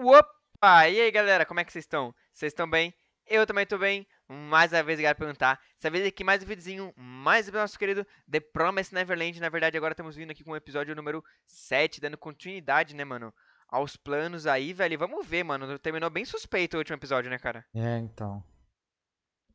Opa! E aí, galera, como é que vocês estão? Vocês estão bem? Eu também estou bem. Mais uma vez, galera, perguntar. Essa vez aqui, mais um videozinho, mais do nosso querido The Promise Neverland. Na verdade, agora estamos vindo aqui com o episódio número 7, dando continuidade, né, mano? Aos planos aí, velho. E vamos ver, mano. Terminou bem suspeito o último episódio, né, cara? É, então.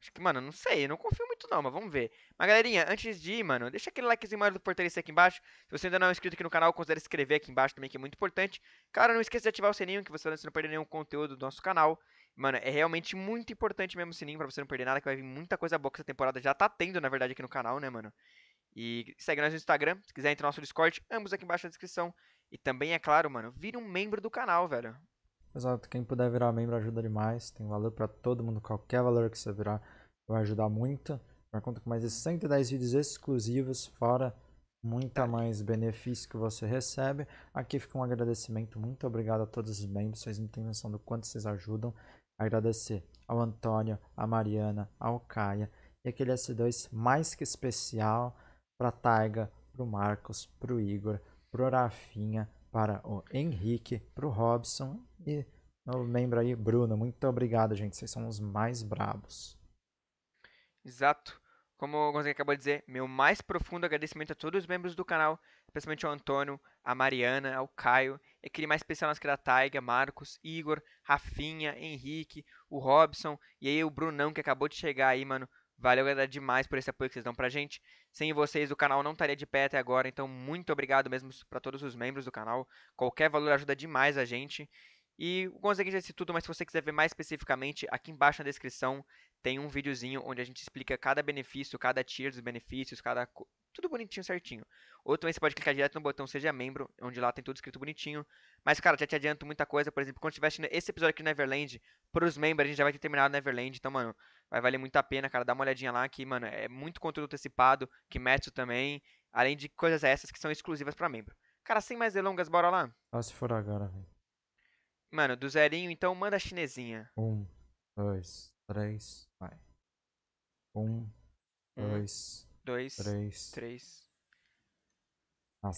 Acho que, mano, não sei, não confio muito não, mas vamos ver. Mas galerinha, antes de ir, mano, deixa aquele likezinho maior do Porteirista aqui embaixo. Se você ainda não é inscrito aqui no canal, considere se inscrever aqui embaixo também, que é muito importante. Cara, não esqueça de ativar o sininho, que você não perder nenhum conteúdo do nosso canal. Mano, é realmente muito importante mesmo o sininho pra você não perder nada, que vai vir muita coisa boa que essa temporada já tá tendo, na verdade, aqui no canal, né, mano? E segue nós no Instagram, se quiser entrar no nosso Discord, ambos aqui embaixo na descrição. E também, é claro, mano, vira um membro do canal, velho. Exato, quem puder virar membro ajuda demais, tem valor para todo mundo, qualquer valor que você virar vai ajudar muito. Já conta com mais de 110 vídeos exclusivos, fora muita mais benefício que você recebe. Aqui fica um agradecimento, muito obrigado a todos os membros, vocês não têm noção do quanto vocês ajudam. Agradecer ao Antônio, a Mariana, ao Caia e aquele S2 mais que especial para Taiga, para o Marcos, para o Igor, para o Rafinha, para o Henrique, para o Robson e eu lembro aí, Bruno, muito obrigado, gente. Vocês são os mais brabos. Exato. Como o Gonzaga acabou de dizer, meu mais profundo agradecimento a todos os membros do canal, especialmente ao Antônio, a Mariana, ao Caio, e aquele mais especial nas que da Taiga, Marcos, Igor, Rafinha, Henrique, o Robson, e aí o Brunão que acabou de chegar aí, mano. Valeu, galera, demais por esse apoio que vocês dão pra gente. Sem vocês, o canal não estaria de pé até agora, então muito obrigado mesmo para todos os membros do canal. Qualquer valor ajuda demais a gente. E o Gonzaga já disse tudo, mas se você quiser ver mais especificamente, aqui embaixo na descrição tem um videozinho onde a gente explica cada benefício, cada tier dos benefícios, cada tudo bonitinho, certinho. Ou também você pode clicar direto no botão Seja Membro, onde lá tem tudo escrito bonitinho. Mas, cara, já te adianto muita coisa. Por exemplo, quando estiver assistindo esse episódio aqui no Neverland, pros membros, a gente já vai ter terminado o Neverland. Então, mano, vai valer muito a pena, cara. Dá uma olhadinha lá que, mano, é muito conteúdo antecipado, que Kimetsu também. Além de coisas essas que são exclusivas para membro. Cara, sem mais delongas, bora lá? Ah, se for agora, velho. Mano, do zerinho, então manda a chinesinha. Um, dois, três, vai. Um, dois, dois, três. três.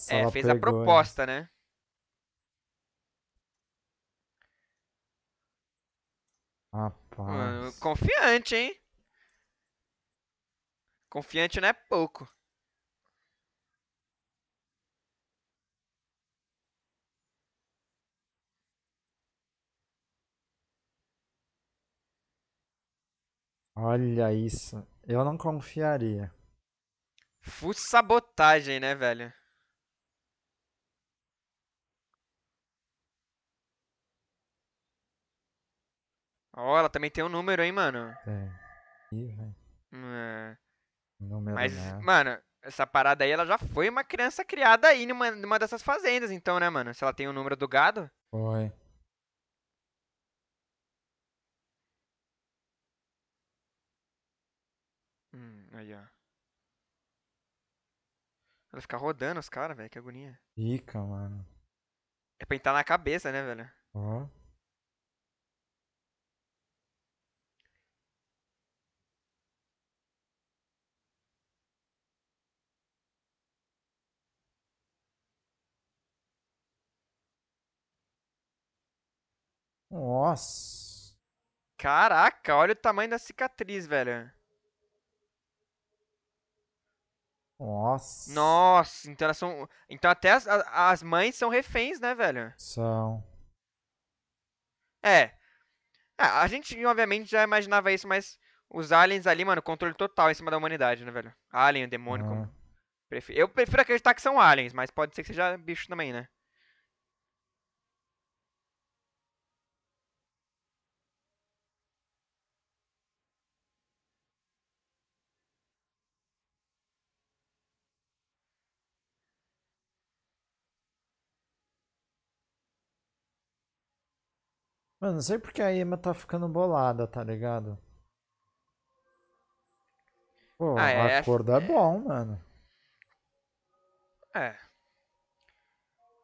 é, fez pegou, a proposta, hein? né? Rapaz. Mano, confiante, hein? Confiante não é pouco. Olha isso. Eu não confiaria. Full sabotagem, né, velho? Ó, oh, ela também tem um número, hein, mano? Tem. Ih, velho. É. Número Mas, né? mano, essa parada aí, ela já foi uma criança criada aí numa, numa dessas fazendas, então, né, mano? Se ela tem o número do gado. Foi. Aí, ó. Ela fica rodando os caras, velho. Que agonia. Rica, mano. É pra entrar na cabeça, né, velho? Ó. Nossa. Caraca, olha o tamanho da cicatriz, velho. Nossa. Nossa, então elas são. Então até as, as mães são reféns, né, velho? São. É. é. a gente, obviamente, já imaginava isso, mas os aliens ali, mano, controle total em cima da humanidade, né, velho? Alien, demônio, uhum. como. Eu prefiro acreditar que são aliens, mas pode ser que seja bicho também, né? Mano, não sei porque a Ema tá ficando bolada, tá ligado? Pô, ah, é, acordo é, é bom, mano. É.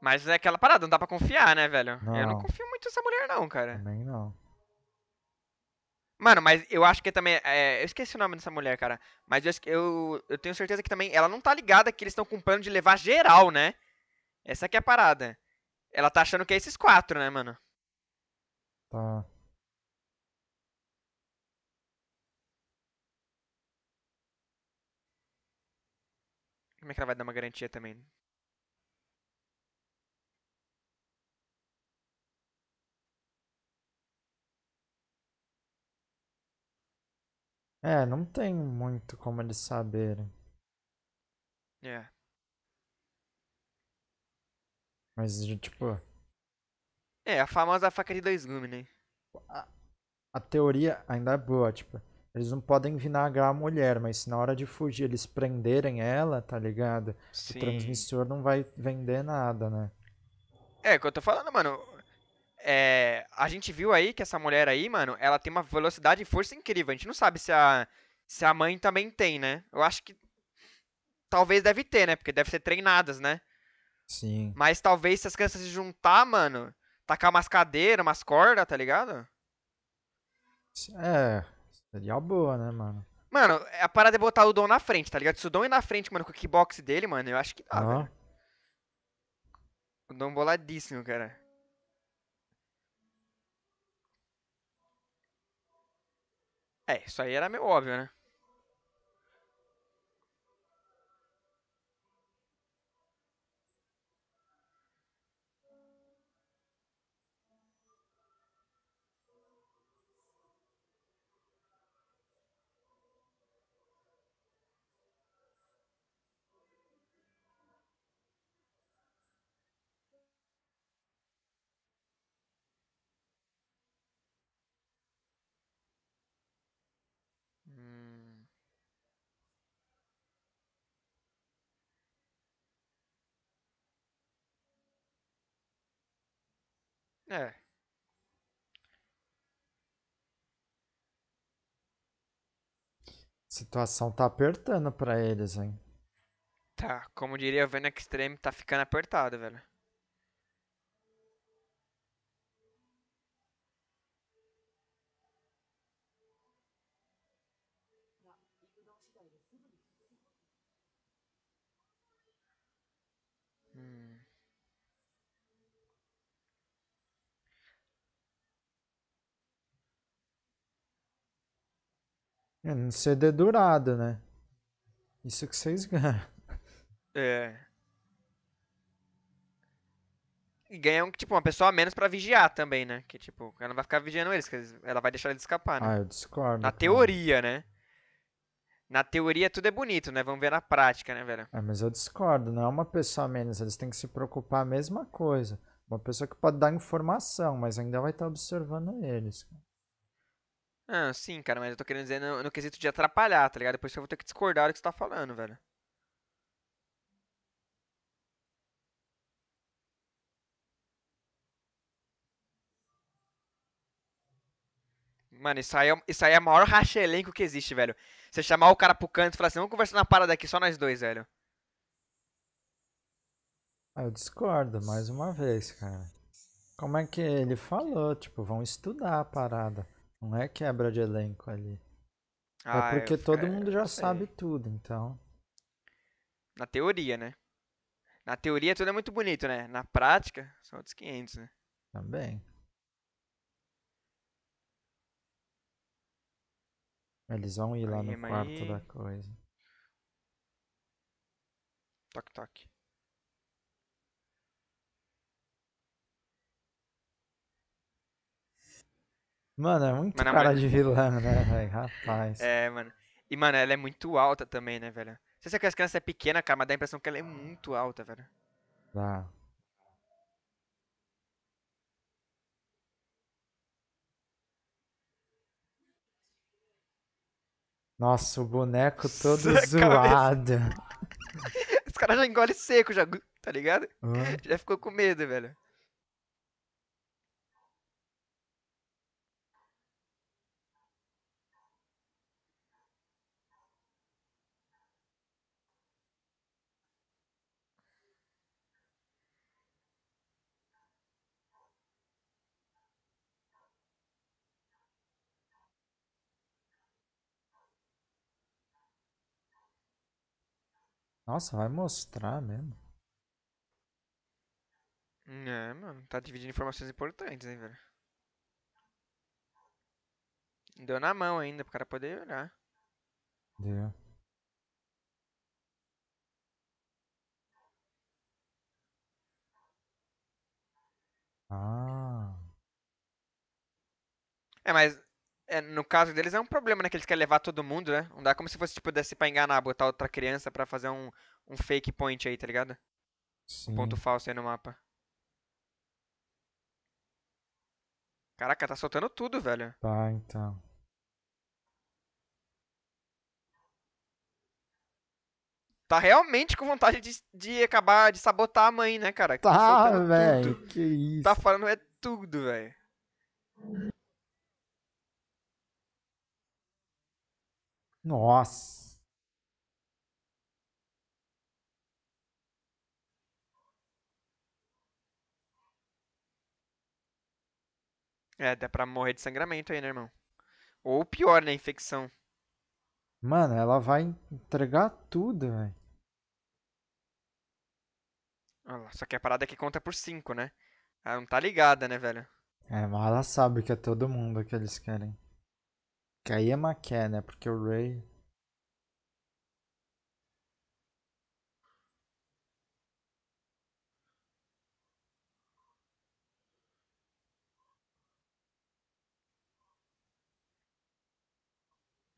Mas é aquela parada, não dá pra confiar, né, velho? Não. Eu não confio muito nessa mulher, não, cara. Também não. Mano, mas eu acho que também. É, eu esqueci o nome dessa mulher, cara. Mas eu, eu, eu tenho certeza que também ela não tá ligada que eles estão com plano de levar geral, né? Essa aqui é a parada. Ela tá achando que é esses quatro, né, mano? Tá. Como é que ela vai dar uma garantia também? É, não tem muito como eles saberem. É. Mas, tipo, é, a famosa faca de dois gumes, né? A, a teoria ainda é boa, tipo, eles não podem vinagrar a mulher, mas se na hora de fugir eles prenderem ela, tá ligado? Sim. O transmissor não vai vender nada, né? É, o que eu tô falando, mano. É, a gente viu aí que essa mulher aí, mano, ela tem uma velocidade e força incrível. A gente não sabe se a, se a mãe também tem, né? Eu acho que talvez deve ter, né? Porque deve ser treinadas, né? Sim. Mas talvez se as crianças se juntar, mano, tacar umas cadeiras, umas cordas, tá ligado? É, seria boa, né, mano? Mano, a parada é botar o Dom na frente, tá ligado? Se o Dom ir na frente, mano, com o kickbox dele, mano, eu acho que dá, uhum. velho. O Dom boladíssimo, cara. É, isso aí era meio óbvio, né? É. Situação tá apertando pra eles, hein? Tá, como diria o Venom Extreme, tá ficando apertado, velho. É, não ser dedurado, é né? Isso que vocês ganham. É. E ganham, tipo, uma pessoa a menos pra vigiar também, né? Que, tipo, ela não vai ficar vigiando eles, ela vai deixar eles escapar, né? Ah, eu discordo. Na cara. teoria, né? Na teoria tudo é bonito, né? Vamos ver na prática, né, velho? É, mas eu discordo. Não é uma pessoa a menos. Eles têm que se preocupar a mesma coisa. Uma pessoa que pode dar informação, mas ainda vai estar observando eles. Ah, sim, cara, mas eu tô querendo dizer no, no quesito de atrapalhar, tá ligado? Depois eu vou ter que discordar do que você tá falando, velho. Mano, isso aí, é, isso aí é o maior racha elenco que existe, velho. Você chamar o cara pro canto e falar assim, vamos conversar na parada aqui, só nós dois, velho. Ah, Eu discordo, mais uma vez, cara. Como é que ele falou? Tipo, vão estudar a parada. Não é quebra de elenco ali. É ah, é porque é, todo mundo já é, sabe tudo, então. Na teoria, né? Na teoria tudo é muito bonito, né? Na prática, são outros 500, né? Também. Eles vão ir lá aí, no quarto aí... da coisa. Toque, toque. Mano, é muito mano, cara de vilã, né, velho? Rapaz. É, mano. E, mano, ela é muito alta também, né, velho? Você sabe é que as criança é pequena, cara, mas dá a impressão que ela é ah. muito alta, velho. Tá. Ah. Nossa, o boneco todo Nossa, zoado. Os Esse cara já engole seco, já, tá ligado? Uhum. Já ficou com medo, velho. Nossa, vai mostrar mesmo. É, mano, tá dividindo informações importantes, hein, velho. Deu na mão ainda pro cara poder olhar. Deu. Ah. É, mas é, no caso deles é um problema, né? Que eles querem levar todo mundo, né? Não dá como se fosse, tipo, desse pra enganar, botar outra criança pra fazer um, um fake point aí, tá ligado? Sim. Um ponto falso aí no mapa. Caraca, tá soltando tudo, velho. Tá, então. Tá realmente com vontade de, de acabar, de sabotar a mãe, né, cara? Tá, tá velho. Que isso. Tá falando é tudo, velho. Nossa. É, dá pra morrer de sangramento aí, né, irmão? Ou pior, né, infecção. Mano, ela vai entregar tudo, velho. Só que a parada aqui é conta por 5, né? Ela não tá ligada, né, velho? É, mas ela sabe que é todo mundo que eles querem. Que aí é né? Porque o Ray.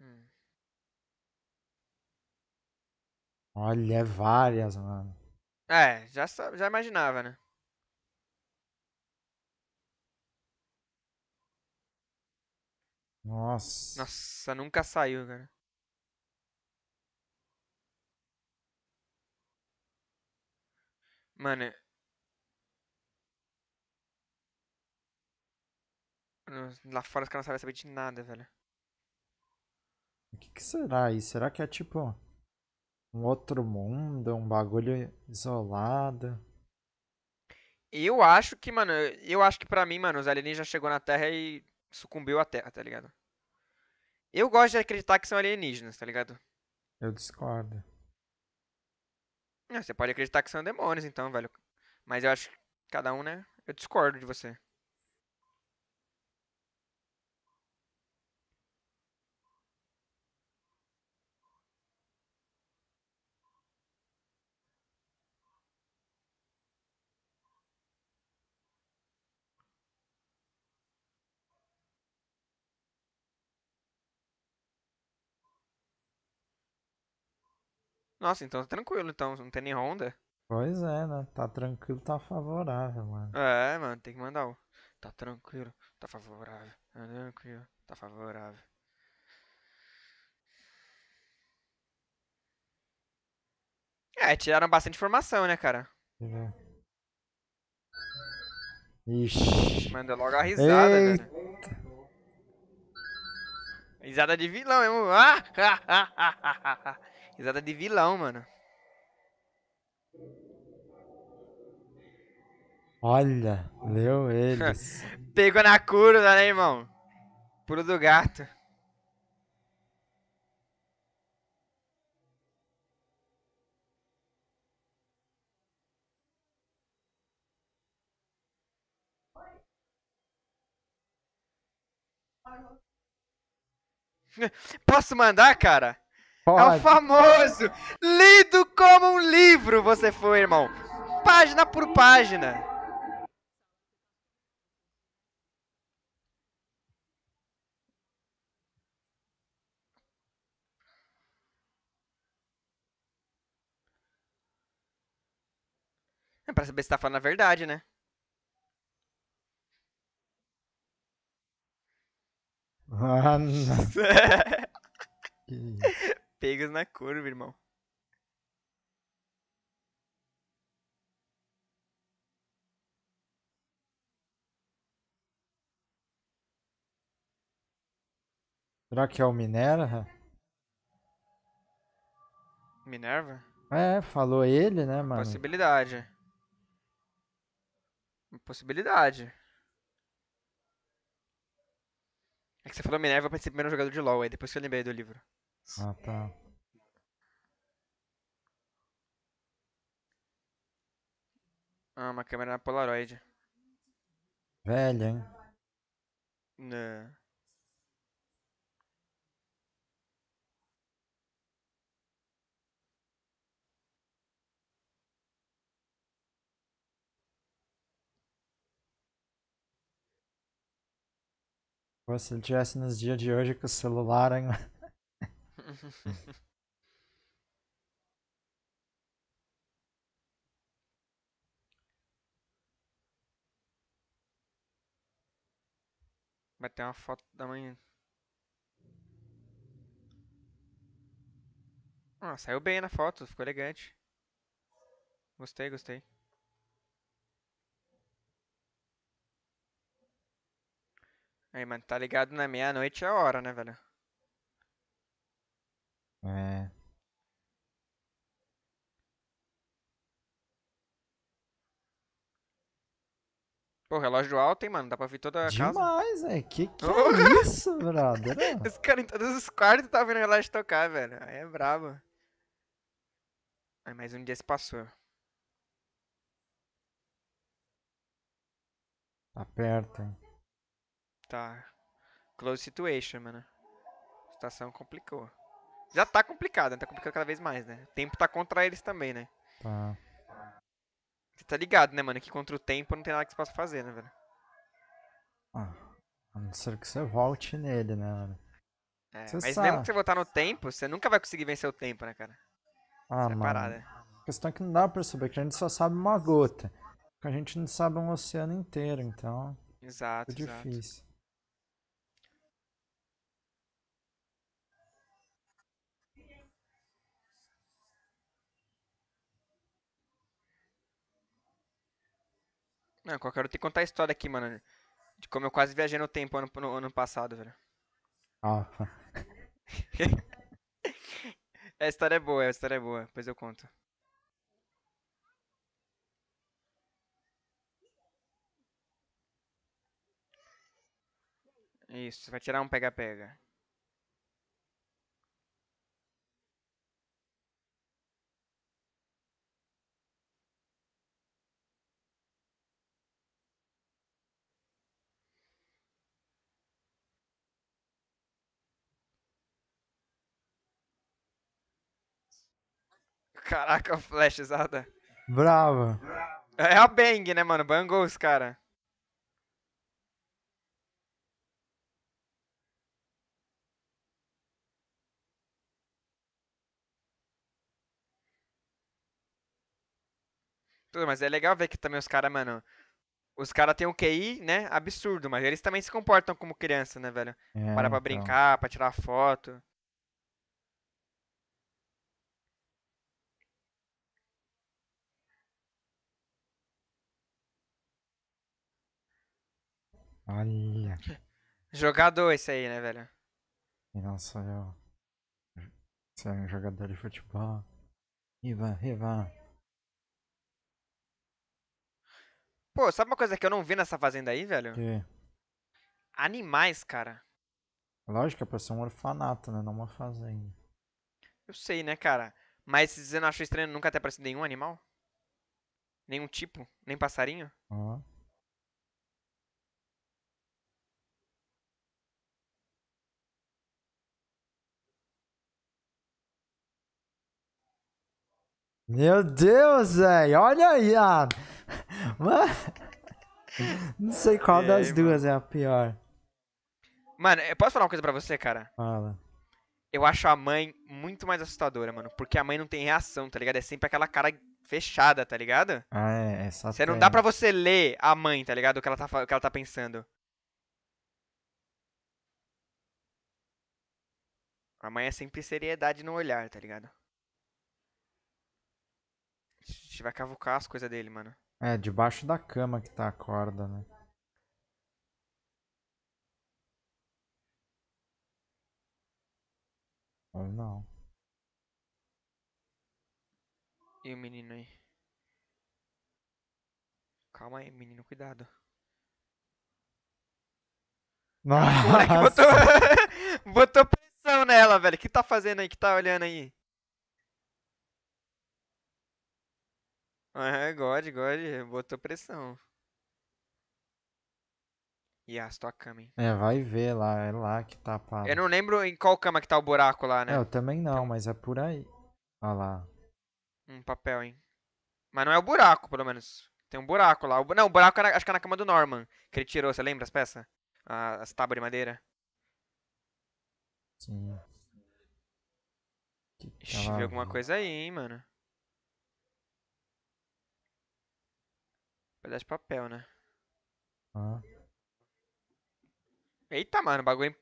Hum. Olha, é várias, mano. É, já, já imaginava, né? Nossa. Nossa, nunca saiu, cara. Né? Mano. Lá fora os caras não sabem saber de nada, velho. O que, que será aí? Será que é tipo um outro mundo, um bagulho isolado? Eu acho que, mano, eu acho que pra mim, mano, os alienígenas chegou na Terra e sucumbiu à Terra, tá ligado? Eu gosto de acreditar que são alienígenas, tá ligado? Eu discordo. Não, ah, você pode acreditar que são demônios, então, velho. Mas eu acho que cada um, né? Eu discordo de você. Nossa, então tá tranquilo, então. Não tem nem Honda. Pois é, né? Tá tranquilo, tá favorável, mano. É, mano, tem que mandar o. Tá tranquilo, tá favorável. Tá tranquilo, tá favorável. É, tiraram bastante informação, né, cara? É. Ixi. Manda logo a risada, né? Eita. velho. Risada de vilão mesmo. Ah, ah, ah, ah, ah Risada de vilão, mano. Olha, leu eles. Pegou na curva, né, irmão? Puro do gato. Posso mandar, cara? Pode. É o famoso! Lido como um livro você foi, irmão. Página por página. É pra saber se tá falando a verdade, né? Ah, não. pegas na curva, irmão. Será que é o Minerva? Minerva? É, falou ele, né, mano? Possibilidade. Possibilidade. É que você falou Minerva, ser o primeiro jogador de LoL, aí depois que eu lembrei do livro. Ah, tá. Ah, uma câmera na Polaroid. Velha, hein? Não. Né. Pô, se ele tivesse nos dias de hoje com o celular, hein? Vai ter uma foto da manhã. Ah, saiu bem na foto, ficou elegante. Gostei, gostei. Aí, mano, tá ligado na meia-noite é a hora, né, velho? É. Pô, relógio alto, hein, mano? Dá pra ver toda a Demais, casa. Demais, é. Que que é isso, brother? Esse cara em todos os quartos tá vendo o relógio tocar, velho. Aí é brabo. Aí mais um dia se passou. Aperta, Tá. Close situation, mano. A situação complicou. Já tá complicado, né? Tá complicado cada vez mais, né? O tempo tá contra eles também, né? Tá. Você tá ligado, né, mano? Que contra o tempo não tem nada que você possa fazer, né, velho? Ah, a não ser que você volte nele, né, mano? É, mas sabe. mesmo que você voltar no tempo, você nunca vai conseguir vencer o tempo, né, cara? Ah, é mano. A questão é que não dá pra saber, que a gente só sabe uma gota. Que a gente não sabe um oceano inteiro, então. Exato, é difícil. Exato. Não, qualquer hora tem que contar a história aqui, mano. De como eu quase viajei no tempo ano, no ano passado, velho. Ah. É, a história é boa, a história é boa. Depois eu conto. Isso, vai tirar um pega-pega. Caraca, flashzada. Brava. É a Bang, né, mano? Bangou os cara. Mas é legal ver que também os caras, mano. Os caras têm um QI, né? Absurdo, mas eles também se comportam como criança, né, velho? É, Para pra então. brincar, pra tirar foto. Olha. Jogador esse aí, né, velho? Nossa, eu. Você é um jogador de futebol. Riva, riva. Pô, sabe uma coisa que eu não vi nessa fazenda aí, velho? Que? Animais, cara. Lógico, é pra ser um orfanato, né? Não uma fazenda. Eu sei, né, cara? Mas você não achou estranho nunca ter aparecido nenhum animal? Nenhum tipo? Nem passarinho? Ó. Uhum. Meu Deus, velho. Olha aí, ah. Mano. Não sei qual das duas mano. é a pior. Mano, eu posso falar uma coisa pra você, cara? Fala. Eu acho a mãe muito mais assustadora, mano. Porque a mãe não tem reação, tá ligado? É sempre aquela cara fechada, tá ligado? Ah, é. é só você não dá pra você ler a mãe, tá ligado? O que ela tá, o que ela tá pensando. A mãe é sempre seriedade no olhar, tá ligado? gente vai cavucar as coisas dele, mano. É, debaixo da cama que tá a corda, né? Ou não. E o menino aí? Calma aí, menino, cuidado. Nossa! Ai, botou... botou pressão nela, velho. O que tá fazendo aí? que tá olhando aí? Aham, God, God, botou pressão. E a tua cama, hein? É, vai ver lá, é lá que tá pá. Eu não lembro em qual cama que tá o buraco lá, né? É, eu também não, então mas é por aí. Olha lá. Um papel, hein? Mas não é o buraco, pelo menos. Tem um buraco lá. O Não, o buraco era, acho que é na cama do Norman. Que ele tirou, você lembra as peças? as tábuas de madeira. Sim. Que Ixi, vi alguma coisa aí, hein, mano. Pedaço de papel, né? Ah. Eita, mano, bagulho,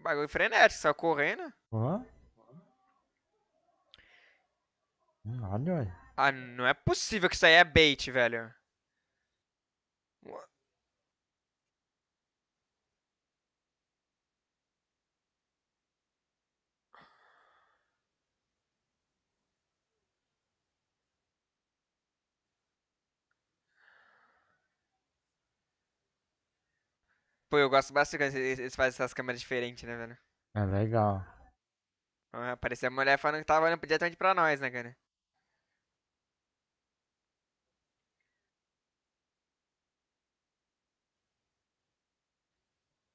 bagulho frenético, saiu correndo. Hã? Nada, velho. Ah, não é possível que isso aí é bait, velho. Pô, eu gosto bastante quando eles fazem essas câmeras diferentes, né, velho? É legal. Parecia apareceu a mulher falando que tava olhando diretamente pra nós, né, cara?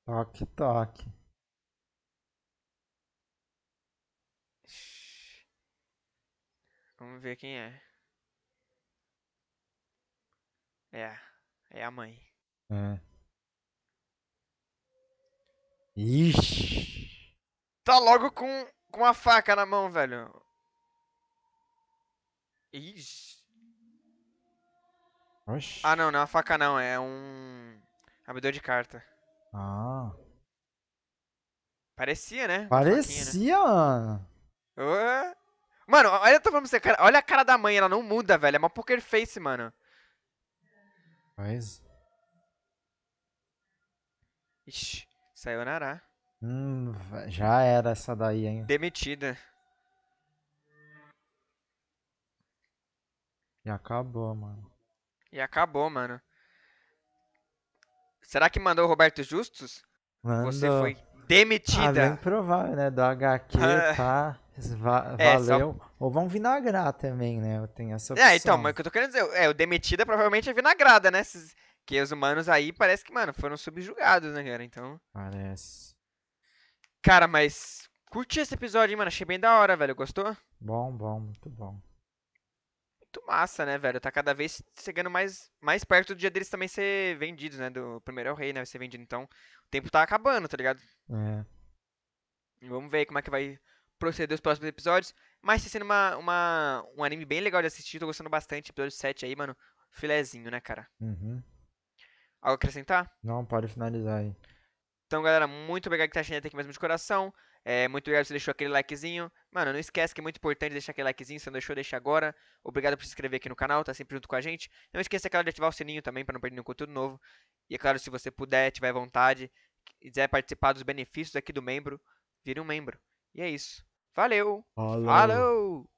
Toque, toque. Vamos ver quem é. É, é a mãe. É. Ixi. Tá logo com, com a faca na mão, velho. Ixi. Oxi. Ah, não, não é uma faca não. É um abridor de carta. Ah. Parecia, né? Parecia, mano. Né? Mano, olha, tô falando pra você, cara, olha a cara da mãe, ela não muda, velho. É uma poker face, mano. Mas. Ixi. Sayonara. Hum, já era essa daí, hein? Demitida. E acabou, mano. E acabou, mano. Será que mandou o Roberto Justus? Mandou. Você foi demitida. Ah, bem provável, né? Do HQ, tá? Va é, valeu. Só... Ou vão vinagrar também, né? Eu tenho essa opção. É, então, mas o que eu tô querendo dizer, é, o demitida provavelmente é vinagrada, né? Se, que os humanos aí parece que, mano, foram subjugados, né, cara? Então. Parece. Cara, mas. Curti esse episódio, hein, mano. Achei bem da hora, velho. Gostou? Bom, bom, muito bom. Muito massa, né, velho? Tá cada vez chegando mais, mais perto do dia deles também ser vendidos, né? Do primeiro é o rei, né? Ser vendido. Então, o tempo tá acabando, tá ligado? É. Vamos ver como é que vai proceder os próximos episódios. Mas tá sendo uma, uma, um anime bem legal de assistir, tô gostando bastante. Episódio 7 aí, mano. Filezinho, né, cara? Uhum. Algo acrescentar? Não, pode finalizar aí. Então, galera, muito obrigado que tá assistindo até aqui mesmo de coração. É, muito obrigado por você deixou aquele likezinho. Mano, não esquece que é muito importante deixar aquele likezinho. Se não deixou, deixa agora. Obrigado por se inscrever aqui no canal, tá sempre junto com a gente. Não esqueça, é claro, de ativar o sininho também para não perder nenhum conteúdo novo. E é claro, se você puder, tiver vontade, quiser participar dos benefícios aqui do membro, vire um membro. E é isso. Valeu! Falou. Falou.